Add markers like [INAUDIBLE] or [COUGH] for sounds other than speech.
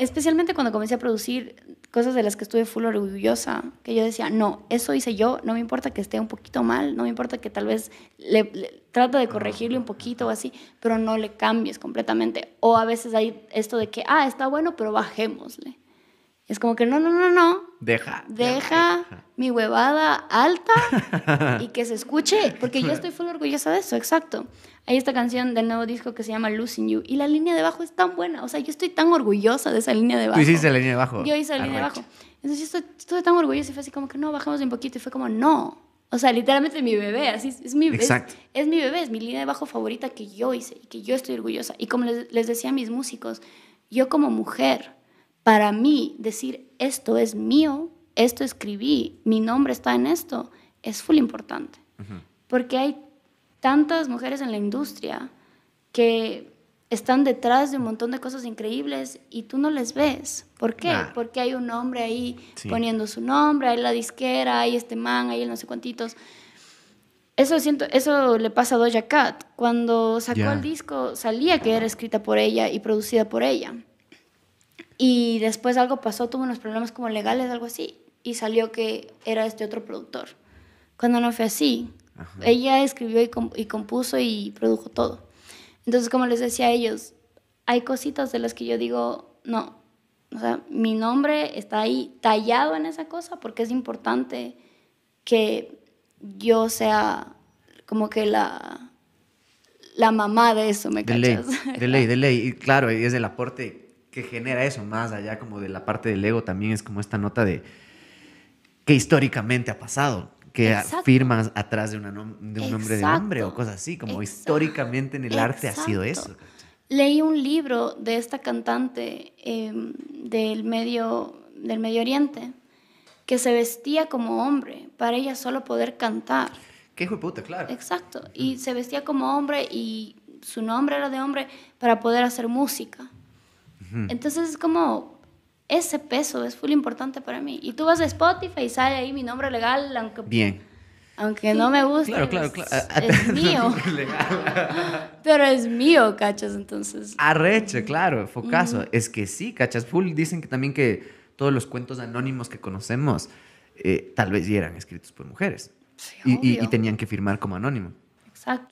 especialmente cuando comencé a producir cosas de las que estuve full orgullosa, que yo decía, no, eso hice yo, no me importa que esté un poquito mal, no me importa que tal vez le, de corregirle un poquito o así, pero no le cambies completamente. O a veces hay esto de que, ah, está bueno, pero bajémosle. Es como que no, no, no, no. Deja. Deja, mi huevada alta [LAUGHS] y que se escuche, porque yo estoy full orgullosa de eso, exacto. Hay esta canción del nuevo disco que se llama Losing You y la línea de bajo es tan buena, o sea, yo estoy tan orgullosa de esa línea de bajo. Tú hiciste la línea de bajo. Yo hice la línea de bajo. Entonces yo estoy, estuve tan orgullosa y fue así como que no, bajamos un poquito y fue como no. O sea, literalmente mi bebé, así es, mi bebé. Es, mi bebé, es mi línea de bajo favorita que yo hice y que yo estoy orgullosa. Y como les, les decía a mis músicos, yo como mujer, para mí decir, esto es mío, esto escribí, mi nombre está en esto, es full importante. Porque hay tantas mujeres en la industria que están detrás de un montón de cosas increíbles y tú no les ves. ¿Por qué? Porque hay un hombre ahí poniendo su nombre, hay la disquera, hay este man, hay el no sé cuántitos. Eso, eso le pasa a Doja Cat. Cuando sacó el disco, salía que era escrita por ella y producida por ella. Y después algo pasó, tuvo unos problemas como legales, algo así, y salió que era este otro productor. Cuando no fue así, ella escribió y, compuso y produjo todo. Entonces, como les decía a ellos, hay cositas de las que yo digo, no, o sea, mi nombre está ahí tallado en esa cosa porque es importante que yo sea como que la, la mamá de eso, ¿me de cachas? Ley, [LAUGHS] de ley, de ley. Y claro, es el aporte que genera eso, más allá como de la parte del ego, también es como esta nota de que históricamente ha pasado, que afirmas firmas atrás de, un nombre de hombre o cosas así, como históricamente en el arte ha sido eso. Leí un libro de esta cantante em, del, medio, del Medio Oriente que se vestía como hombre para ella solo poder cantar. Qué hijo de puta, claro. Exacto. Y mm. se vestía como hombre y su nombre era de hombre para poder hacer música. Entonces es como, ese peso es full importante para mí. Y tú vas a Spotify y sale ahí mi nombre legal, aunque... Bien. Aunque no me guste. Claro, claro, claro. Es, [LAUGHS] mío. [LAUGHS] [LAUGHS] Pero es mío, cachas, entonces. arreche claro, focazo. Es que sí, cachas. Full dicen que también que todos los cuentos anónimos que conocemos eh, tal vez eran escritos por mujeres. Sí, y, y, tenían que firmar como anónimo. Exacto.